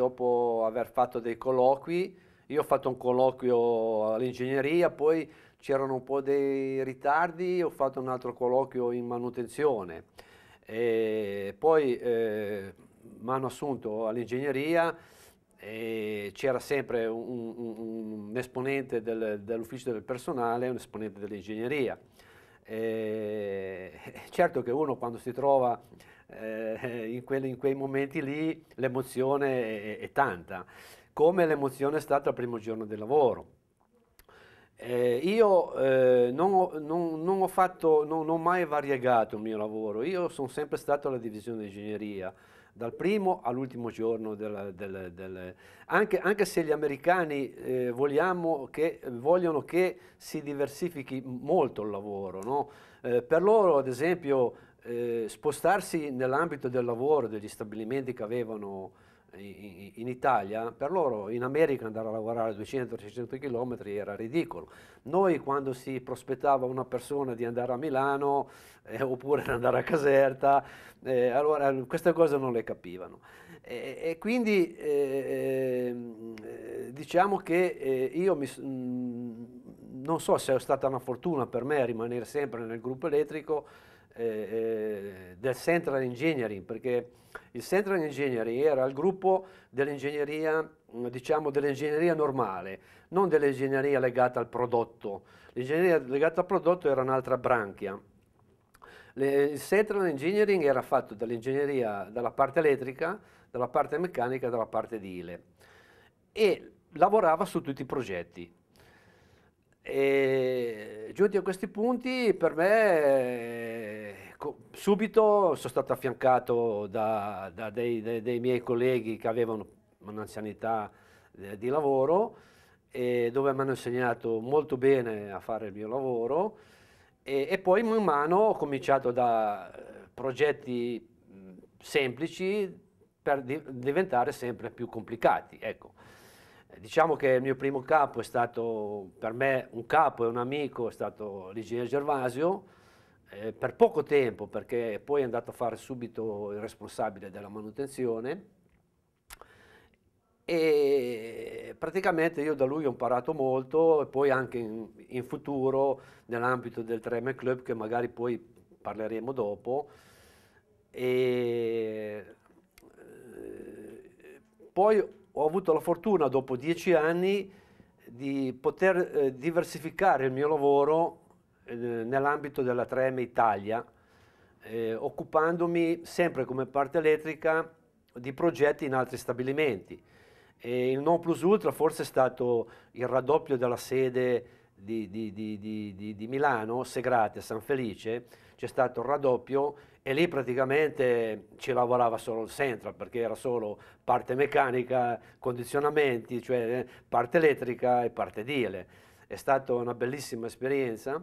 dopo aver fatto dei colloqui, io ho fatto un colloquio all'ingegneria, poi c'erano un po' dei ritardi, ho fatto un altro colloquio in manutenzione. E poi eh, mi hanno assunto all'ingegneria e c'era sempre un, un, un esponente del, dell'ufficio del personale e un esponente dell'ingegneria. Eh, certo che uno quando si trova eh, in, quelli, in, quei momenti lì l'emozione è, è, tanta, come l'emozione è stata il primo giorno del lavoro. Eh, io eh, non ho, non, non, ho, fatto, non, non ho mai variegato il mio lavoro, io sono sempre stato alla divisione di ingegneria, dal primo all'ultimo giorno del, del, del anche, anche, se gli americani eh, vogliamo che, vogliono che si diversifichi molto il lavoro, no? eh, per loro ad esempio eh, spostarsi nell'ambito del lavoro degli stabilimenti che avevano in, Italia, per loro in America andare a lavorare 200-300 km era ridicolo. Noi quando si prospettava una persona di andare a Milano eh, oppure andare a Caserta, eh, allora queste cose non le capivano. E, e quindi eh, ehm, diciamo che eh, io mi, mh, mm, non so se è stata una fortuna per me rimanere sempre nel gruppo elettrico, eh, eh, del Central Engineering, perché il Central Engineering era il gruppo dell'ingegneria, mm, diciamo, dell'ingegneria normale, non dell'ingegneria legata al prodotto. L'ingegneria legata al prodotto era un'altra branchia. Le, il Central Engineering era fatto dall'ingegneria dalla parte elettrica, dalla parte meccanica e dalla parte edile e lavorava su tutti i progetti. E giunti a questi punti, per me, subito sono stato affiancato da, da dei, dei, dei, miei colleghi che avevano un'anzianità eh, di lavoro e dove mi hanno insegnato molto bene a fare il mio lavoro e, e poi man mano ho cominciato da eh, progetti semplici per diventare sempre più complicati. Ecco diciamo che il mio primo capo è stato, per me un capo e un amico, è stato Ligier Gervasio, eh, per poco tempo perché poi è andato a fare subito il responsabile della manutenzione e praticamente io da lui ho imparato molto e poi anche in, in futuro nell'ambito del 3M Club che magari poi parleremo dopo. E, eh, poi ho avuto la fortuna dopo dieci anni di poter eh, diversificare il mio lavoro eh, nell'ambito della 3M Italia, eh, occupandomi sempre come parte elettrica di progetti in altri stabilimenti. E il non plus ultra forse è stato il raddoppio della sede di, di, di, di Milano, Segrate, San Felice, c'è stato il raddoppio e lì praticamente ci lavorava solo il central perché era solo parte meccanica, condizionamenti, cioè eh, parte elettrica e parte diele. È stata una bellissima esperienza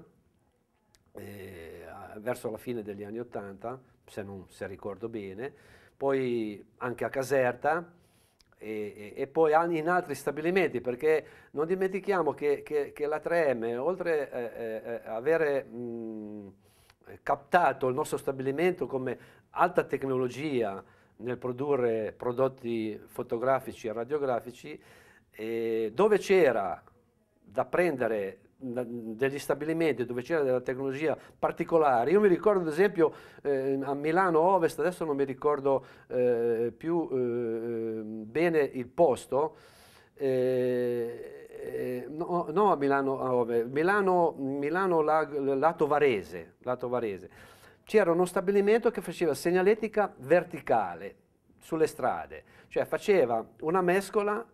eh, verso la fine degli anni 80, se, se, ricordo bene, poi anche a Caserta e, e, e, poi in altri stabilimenti perché non dimentichiamo che, che, che la 3M oltre a eh, eh, eh, avere... Mh, captato il nostro stabilimento come alta tecnologia nel produrre prodotti fotografici e radiografici, eh, dove c'era da prendere degli stabilimenti dove c'era della tecnologia particolare. Io mi ricordo ad esempio eh, a Milano Ovest, adesso non mi ricordo eh, più eh, bene il posto, eh, eh, no, no, a Milano, a Milano, Milano lato, varese, lato Varese, c'era uno stabilimento che faceva segnaletica verticale sulle strade, cioè faceva una mescola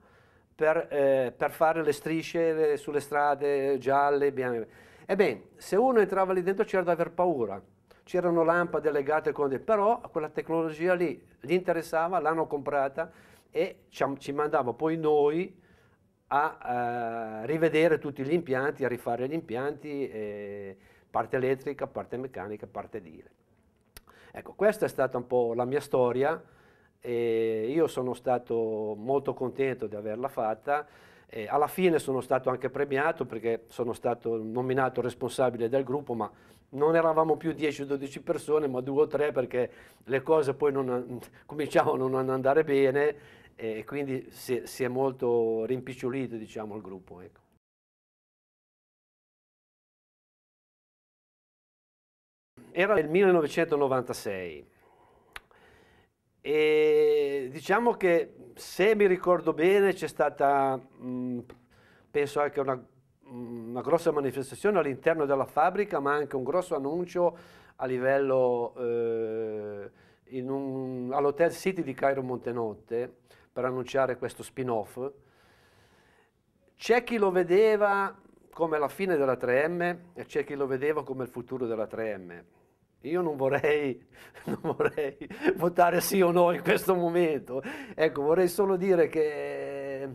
per, eh, per fare le strisce sulle strade gialle, bianche. Ebbene, se uno entrava lì dentro c'era da aver paura, c'erano lampade legate con... Dei, però quella tecnologia lì gli interessava, l'hanno comprata e ci, ci mandava poi noi a eh, rivedere tutti gli impianti, a rifare gli impianti, eh, parte elettrica, parte meccanica, parte dire. Ecco, questa è stata un po' la mia storia e io sono stato molto contento di averla fatta. E alla fine sono stato anche premiato perché sono stato nominato responsabile del gruppo, ma non eravamo più 10 o 12 persone, ma due o tre perché le cose poi non, cominciavano a non andare bene e quindi si è, si è molto rimpicciolito diciamo, il gruppo. Ecco. Era il 1996 e diciamo che se mi ricordo bene c'è stata, mh, penso anche una, una grossa manifestazione all'interno della fabbrica, ma anche un grosso annuncio a livello eh, all'Hotel City di Cairo Montenotte, per annunciare questo spin-off. C'è chi lo vedeva come la fine della 3M e c'è chi lo vedeva come il futuro della 3M. Io non vorrei, non vorrei votare sì o no in questo momento. Ecco, vorrei solo dire che,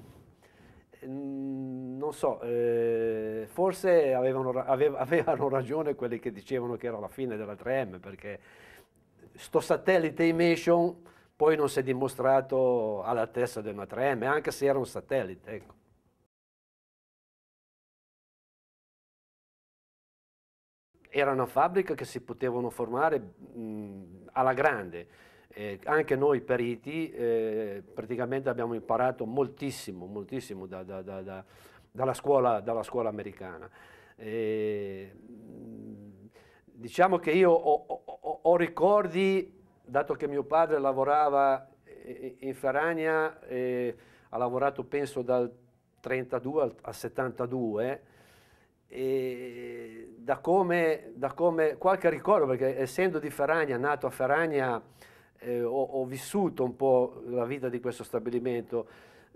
mm, non so, eh, forse avevano, avevano ragione quelli che dicevano che era la fine della 3M, perché sto satellite Emission poi non si è dimostrato all'altezza testa di una 3M, anche se era un satellite. Ecco. Era una fabbrica che si potevano formare mh, alla grande. Eh, anche noi periti eh, praticamente abbiamo imparato moltissimo, moltissimo da, da, da, dalla, scuola, dalla, scuola, americana. Eh, diciamo che io ho, ho, ho ricordi dato che mio padre lavorava in Ferragna, eh, ha lavorato penso dal 32 al, al 72, e da come, da come, qualche ricordo, perché essendo di Ferragna, nato a Ferragna, eh, ho, ho, vissuto un po' la vita di questo stabilimento,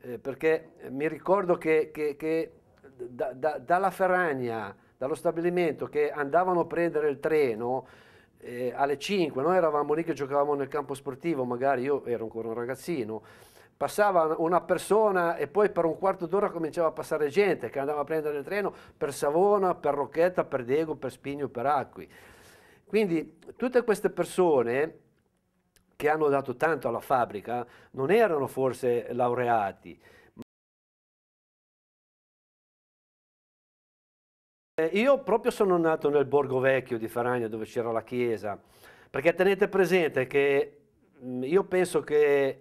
eh, perché mi ricordo che, che, che da, da, dalla Ferragna, dallo stabilimento che andavano a prendere il treno, eh, alle 5, noi eravamo lì che giocavamo nel campo sportivo, magari io ero ancora un ragazzino, passava una persona e poi per un quarto d'ora cominciava a passare gente che andava a prendere il treno per Savona, per Rocchetta, per Dego, per Spigno, per Acqui. Quindi tutte queste persone che hanno dato tanto alla fabbrica non erano forse laureati, Eh, io proprio sono nato nel borgo vecchio di Faragno dove c'era la chiesa, perché tenete presente che mm, io penso che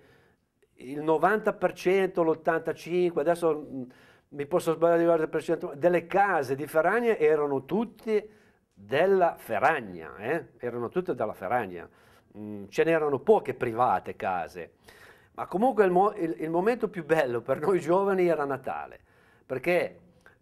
il 90%, l'85%, adesso mm, mi posso sbagliare il percento, delle case di Ferragna erano tutte della Ferragna, eh? erano tutte della Ferragna, mm, ce n'erano poche private case, ma comunque il, mo il, il momento più bello per noi giovani era Natale, perché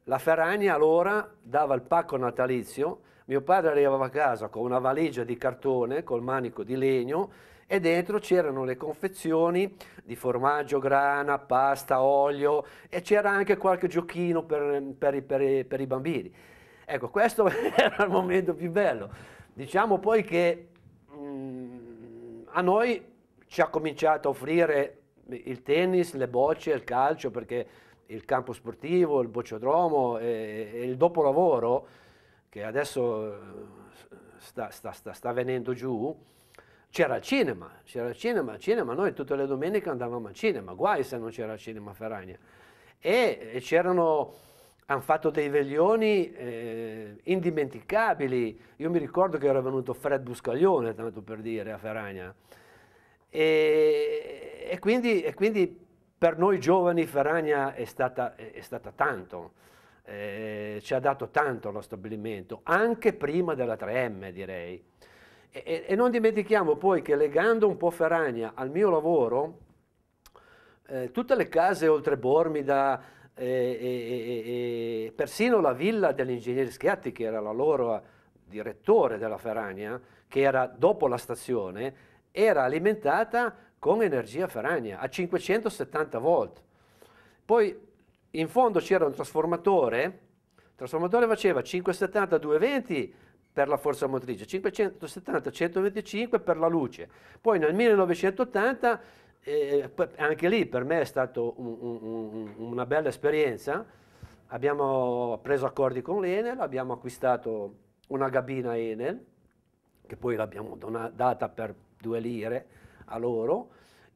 la Ferragna allora dava il pacco natalizio, mio padre arrivava a casa con una valigia di cartone col manico di legno e dentro c'erano le confezioni di formaggio, grana, pasta, olio e c'era anche qualche giochino per, per, per, per i bambini. Ecco, questo era il momento più bello. Diciamo poi che mh, mm, a noi ci ha cominciato a offrire il tennis, le bocce, il calcio, perché il campo sportivo, il bocciodromo e, e il dopolavoro che adesso eh, sta, sta, sta, sta venendo giù, c'era il cinema, c'era il cinema, il cinema, noi tutte le domeniche andavamo al cinema, guai se non c'era il cinema a Ferragna. E, e c'erano, hanno fatto dei veglioni eh, indimenticabili, io mi ricordo che era venuto Fred Buscaglione, tanto per dire, a Ferragna. E, e, quindi, e quindi per noi giovani Ferragna è stata, è stata tanto, eh, ci ha dato tanto allo stabilimento, anche prima della 3M direi. E, e, non dimentichiamo poi che legando un po' Ferragna al mio lavoro, eh, tutte le case oltre Bormida, eh, eh, persino la villa dell'ingegnere Schiatti, che era la loro direttore della Ferragna, che era dopo la stazione, era alimentata con energia ferragna a 570 volt. Poi in fondo c'era un trasformatore, il trasformatore faceva 570 220 per la forza motrice, 570 125 per la luce. Poi nel 1980 eh, anche lì per me è stata un, un, una bella esperienza. Abbiamo preso accordi con l'Enel, abbiamo acquistato una gabina Enel, che poi l'abbiamo data per due lire, a loro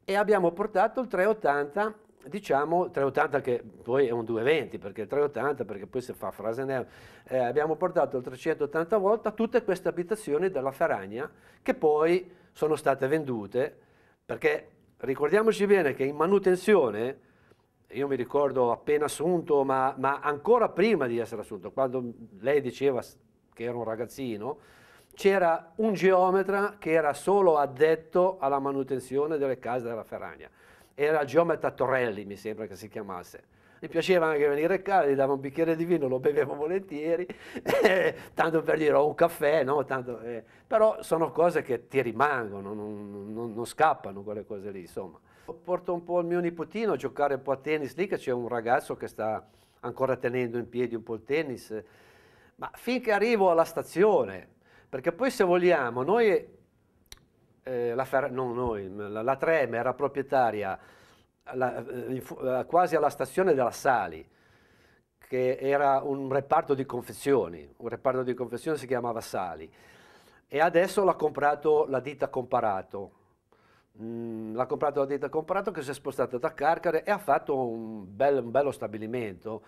e abbiamo portato il 380 diciamo 380 che poi è un 220 perché 380 perché poi si fa frase nera eh, abbiamo portato il 380 volt tutte queste abitazioni della Faragna che poi sono state vendute perché ricordiamoci bene che in manutenzione io mi ricordo appena assunto ma, ma ancora prima di essere assunto quando lei diceva che era un ragazzino c'era un geometra che era solo addetto alla manutenzione delle case della Ferragna. Era il geometra Torelli, mi sembra che si chiamasse. Mi piaceva anche venire a casa, gli dava un bicchiere di vino, lo bevevo volentieri, eh, tanto per dire ho un caffè, no? tanto, eh. però sono cose che ti rimangono, non, non, non scappano quelle cose lì, insomma. Porto un po' il mio nipotino a giocare un po' a tennis lì, che c'è un ragazzo che sta ancora tenendo in piedi un po' il tennis, ma finché arrivo alla stazione, perché poi se vogliamo, noi, eh, la, Fer- non noi, la, la Trem era proprietaria alla, eh, eh, quasi alla stazione della Sali, che era un reparto di confezioni, un reparto di confezioni si chiamava Sali, e adesso l'ha comprato la ditta Comparato, Mm, l'ha comprato la ditta Comparato che si è spostata da Carcare e ha fatto un, bel, un bello stabilimento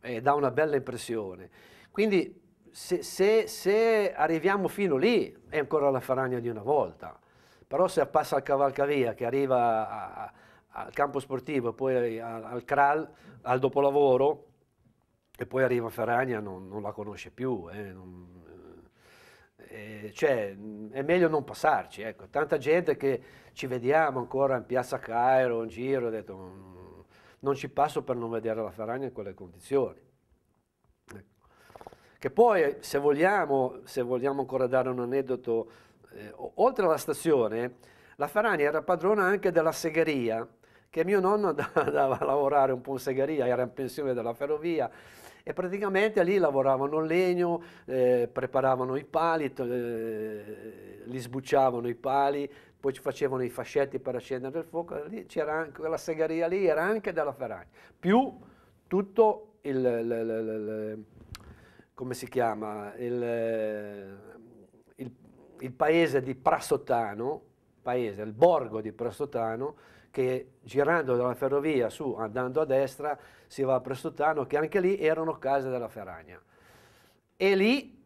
e eh, dà una bella impressione. Quindi se, se, se, arriviamo fino lì è ancora la faragna di una volta, però se passa al cavalcavia che arriva a, a, al campo sportivo e poi al, al CRAL, al dopolavoro, e poi arriva a Ferragna non, non la conosce più, eh, non, eh, eh, cioè è meglio non passarci, ecco. tanta gente che ci vediamo ancora in piazza Cairo, in giro, ha detto mm, non ci passo per non vedere la Ferragna in quelle condizioni. Che poi, eh, se vogliamo, se vogliamo ancora dare un aneddoto, eh, oltre alla stazione, la Farani era padrona anche della segheria, che mio nonno andava a lavorare un po' in segheria, era in pensione della ferrovia, e praticamente lì lavoravano il legno, eh, preparavano i pali, eh, li sbucciavano i pali, poi ci facevano i fascetti per accendere il fuoco, lì c'era anche, quella segheria lì era anche della Ferragni, più tutto il, il, il, il come si chiama, il, il, il paese di Prasotano, paese, il borgo di Prasotano, che girando dalla ferrovia su, andando a destra, si va a Prasotano, che anche lì erano case della Ferragna. E lì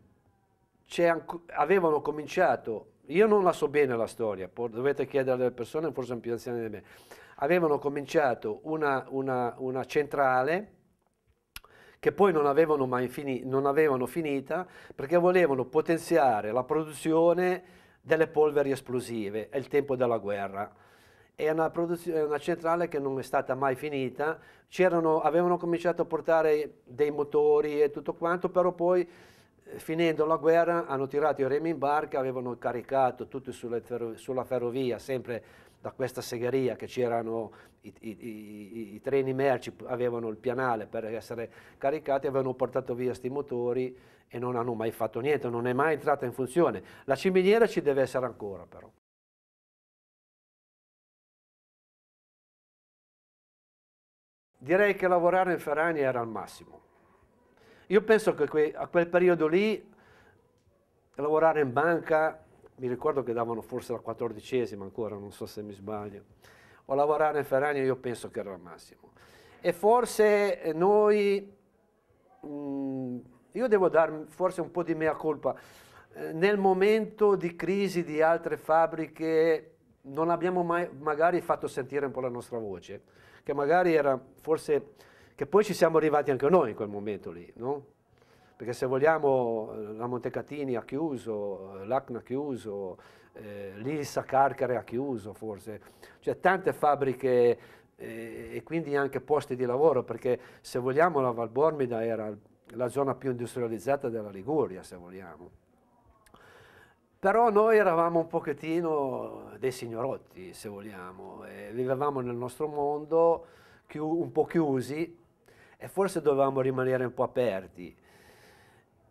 avevano cominciato, io non la so bene la storia, dovete chiedere alle persone forse sono più anziane di me, avevano cominciato una, una, una centrale, che poi non avevano mai fini, non avevano finita perché volevano potenziare la produzione delle polveri esplosive, è il tempo della guerra. È una, una centrale che non è stata mai finita, avevano cominciato a portare dei motori e tutto quanto, però poi eh, finendo la guerra hanno tirato i remi in barca, avevano caricato tutto sulla ferrovia, sempre da questa segheria che c'erano i, i, i, i, treni merci, avevano il pianale per essere caricati, avevano portato via questi motori e non hanno mai fatto niente, non è mai entrata in funzione. La ciminiera ci deve essere ancora però. Direi che lavorare in Ferrani era al massimo. Io penso che a quel periodo lì lavorare in banca mi ricordo che davano forse la quattordicesima ancora, non so se mi sbaglio, o lavorare in Ferrari io penso che era il massimo. E forse eh, noi, mh, mm, io devo darmi forse un po' di mea colpa, eh, nel momento di crisi di altre fabbriche non abbiamo mai magari fatto sentire un po' la nostra voce, che magari era forse, che poi ci siamo arrivati anche noi in quel momento lì, no? perché se vogliamo eh, la Montecatini ha chiuso, eh, l'ACN ha chiuso, eh, l'Ilsa Carcare ha chiuso forse, cioè tante fabbriche eh, e quindi anche posti di lavoro, perché se vogliamo la Valbormida era la zona più industrializzata della Liguria, se vogliamo. Però noi eravamo un pochettino dei signorotti, se vogliamo, e vivevamo nel nostro mondo un po' chiusi e forse dovevamo rimanere un po' aperti.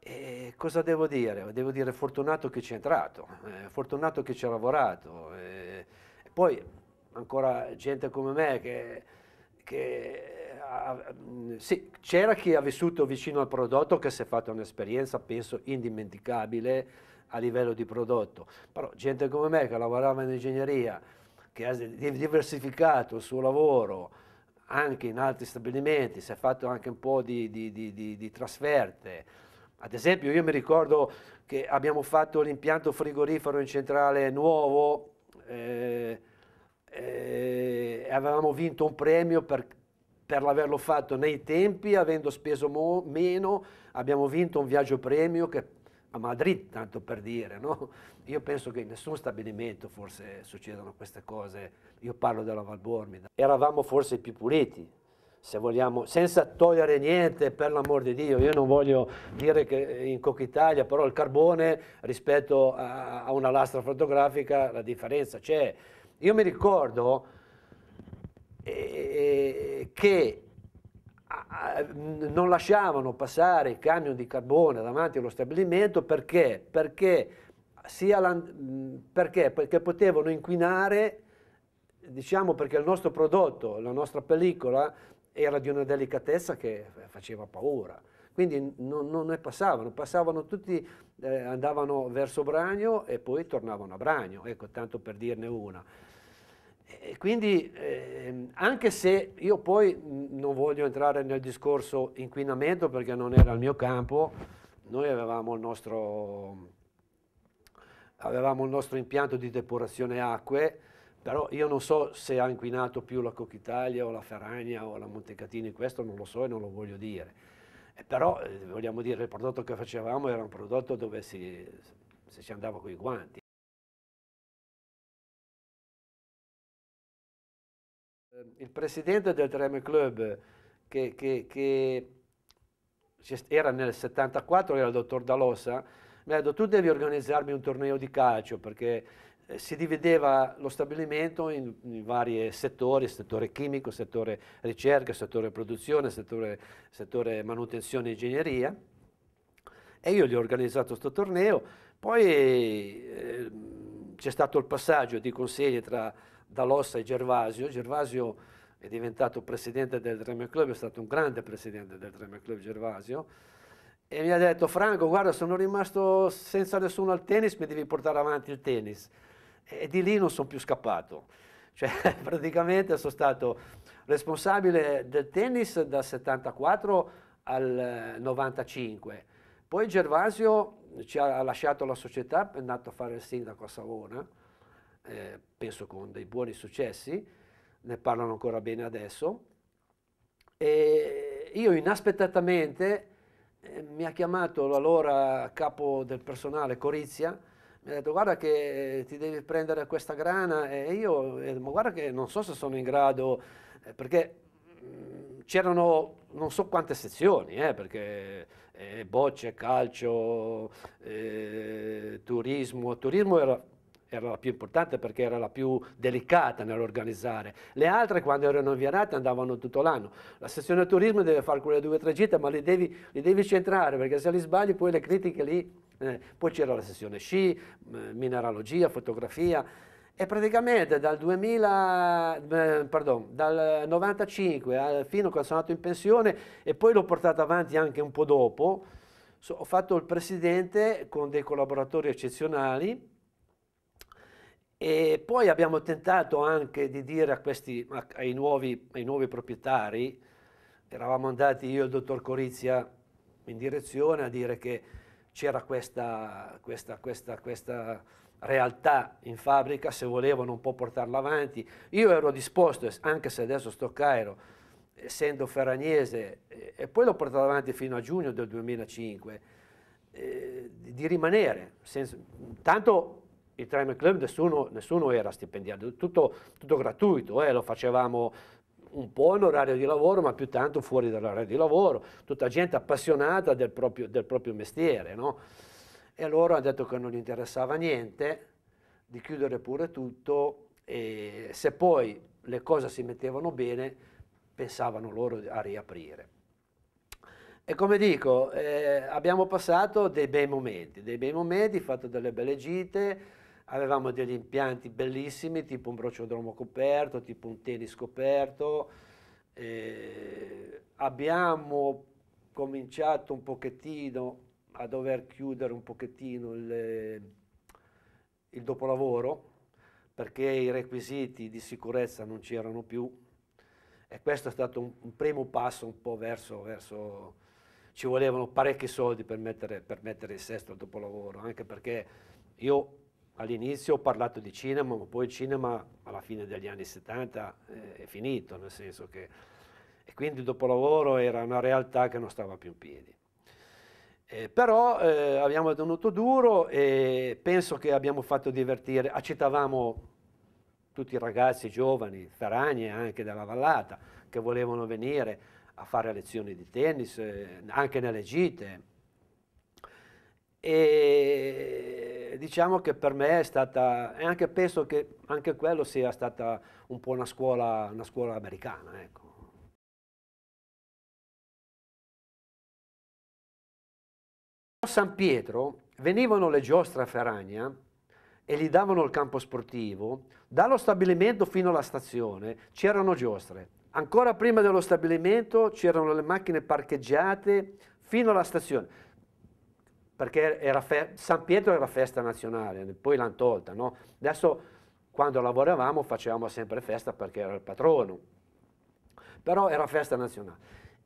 E cosa devo dire? Devo dire fortunato che ci è entrato, eh, fortunato che ci ha lavorato. Eh, poi ancora gente come me che, che eh, ha, mm, sì, c'era chi ha vissuto vicino al prodotto che si è fatta un'esperienza, penso, indimenticabile a livello di prodotto. Però gente come me che lavorava in ingegneria, che ha diversificato il suo lavoro, anche in altri stabilimenti, si è fatto anche un po' di, di, di, di trasferte, ad esempio io mi ricordo che abbiamo fatto l'impianto frigorifero in centrale nuovo eh, eh, avevamo vinto un premio per, per l'averlo fatto nei tempi, avendo speso mo, meno, abbiamo vinto un viaggio premio che a Madrid, tanto per dire, no? Io penso che in nessun stabilimento forse succedano queste cose, io parlo della Valbormida. Eravamo forse i più puliti, se vogliamo, senza togliere niente per l'amor di Dio, io non voglio dire che in Coca Italia, però il carbone rispetto a, a una lastra fotografica la differenza c'è. Io mi ricordo eh, eh che non lasciavano passare i camion di carbone davanti allo stabilimento perché? Perché, la, perché? perché potevano inquinare, diciamo perché il nostro prodotto, la nostra pellicola, era di una delicatezza che faceva paura. Quindi non, non ne passavano, passavano tutti, eh, andavano verso Bragno e poi tornavano a Bragno, ecco, tanto per dirne una. E quindi eh, anche se io poi non voglio entrare nel discorso inquinamento perché non era il mio campo, noi avevamo il nostro, avevamo il nostro impianto di depurazione acque, però io non so se ha inquinato più la Cocchitalia o la Ferragna o la Montecatini, questo non lo so e non lo voglio dire. E eh, però eh, vogliamo dire, il prodotto che facevamo era un prodotto dove si, si, si andava con i guanti. Il presidente del Treme Club, che, che, che era nel 74, era il dottor Dalossa, mi ha detto tu devi organizzarmi un torneo di calcio perché eh, si divideva lo stabilimento in, in, vari settori, settore chimico, settore ricerca, settore produzione, settore, settore manutenzione e ingegneria e io gli ho organizzato questo torneo, poi eh, c'è stato il passaggio di consegne tra Dalossa e Gervasio, Gervasio è diventato presidente del Dremio Club, è stato un grande presidente del Dremio Club Gervasio, e mi ha detto Franco guarda sono rimasto senza nessuno al tennis mi devi portare avanti il tennis e di lì non sono più scappato. Cioè, praticamente sono stato responsabile del tennis dal 74 al 95. Poi Gervasio ci ha lasciato la società, è andato a fare il sindaco a Savona, eh, penso con dei buoni successi, ne parlano ancora bene adesso. E io inaspettatamente eh, mi ha chiamato l'allora capo del personale Corizia, mi ha detto guarda che ti devi prendere questa grana e io, ma guarda che non so se sono in grado, eh, perché mm, c'erano non so quante sezioni, eh, perché eh, bocce, calcio, eh, turismo, turismo era, era, la più importante perché era la più delicata nell'organizzare, le altre quando erano inviate andavano tutto l'anno, la sessione turismo deve fare quelle due o tre gite ma li devi, li devi centrare perché se li sbagli poi le critiche lì eh, poi c'era la sessione sci, mineralogia, fotografia e praticamente dal 2000, eh, pardon, dal 95 al, fino a quando sono andato in pensione e poi l'ho portato avanti anche un po' dopo, so, ho fatto il presidente con dei collaboratori eccezionali e poi abbiamo tentato anche di dire questi, ai, nuovi, ai nuovi proprietari, eravamo andati io e il dottor Corizia in direzione a dire che c'era questa, questa, questa, questa realtà in fabbrica, se volevano un po' portarla avanti. Io ero disposto, anche se adesso sto a Cairo, essendo ferragnese, e poi l'ho portato avanti fino a giugno del 2005, eh, di rimanere. Senso, tanto il Time Club nessuno, nessuno era stipendiato, tutto, tutto gratuito, eh, lo facevamo un po' in orario di lavoro, ma più tanto fuori dall'orario di lavoro, tutta gente appassionata del proprio, del proprio mestiere, no? E loro hanno detto che non gli interessava niente di chiudere pure tutto e se poi le cose si mettevano bene, pensavano loro a riaprire. E come dico, eh, abbiamo passato dei bei momenti, dei bei momenti, fatto delle belle gite, avevamo degli impianti bellissimi, tipo un brociodromo coperto, tipo un tennis coperto. Eh, abbiamo cominciato un pochettino a dover chiudere un pochettino il, il dopolavoro perché i requisiti di sicurezza non c'erano più e questo è stato un, un primo passo un po' verso, verso, ci volevano parecchi soldi per mettere, per mettere il sesto al dopolavoro anche perché io all'inizio ho parlato di cinema, ma poi il cinema alla fine degli anni 70 eh, è finito, nel senso che... E quindi il dopolavoro era una realtà che non stava più in piedi. Eh, però eh, abbiamo tenuto duro e penso che abbiamo fatto divertire, accettavamo tutti i ragazzi giovani, Ferragne anche della vallata, che volevano venire a fare lezioni di tennis, eh, anche nelle gite, e diciamo che per me è stata, e anche penso che anche quello sia stata un po' una scuola, una scuola americana, ecco. A San Pietro venivano le giostre a Ferragna e gli davano il campo sportivo, dallo stabilimento fino alla stazione c'erano giostre. Ancora prima dello stabilimento c'erano le macchine parcheggiate fino alla stazione perché fe- San Pietro era festa nazionale, poi l'hanno tolta, no? Adesso quando lavoravamo facevamo sempre festa perché era il patrono, però era festa nazionale.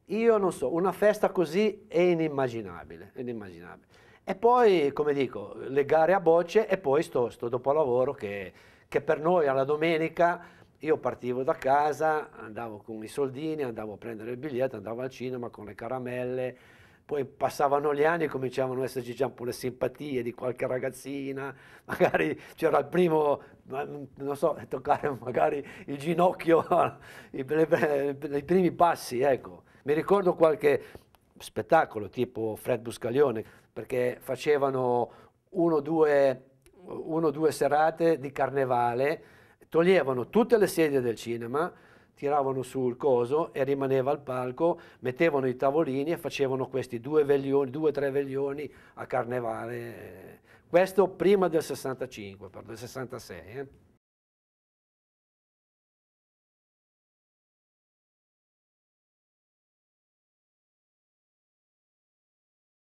Io non so, una festa così è inimmaginabile, inimmaginabile. E poi, come dico, le gare a bocce e poi sto, sto lavoro che, che per noi alla domenica io partivo da casa, andavo con i soldini, andavo a prendere il biglietto, andavo al cinema con le caramelle, poi passavano gli anni e cominciavano ad esserci già un po' le simpatie di qualche ragazzina, magari c'era il primo, mm, non so, toccare magari il ginocchio, i, i primi passi, ecco. Mi ricordo qualche spettacolo tipo Fred Buscaglione, perché facevano uno o due, uno, due serate di carnevale, toglievano tutte le sedie del cinema, tiravano su il coso e rimaneva al palco, mettevano i tavolini e facevano questi due, veglioni, due tre veglioni a carnevale. Questo prima del 65, del 66. Eh.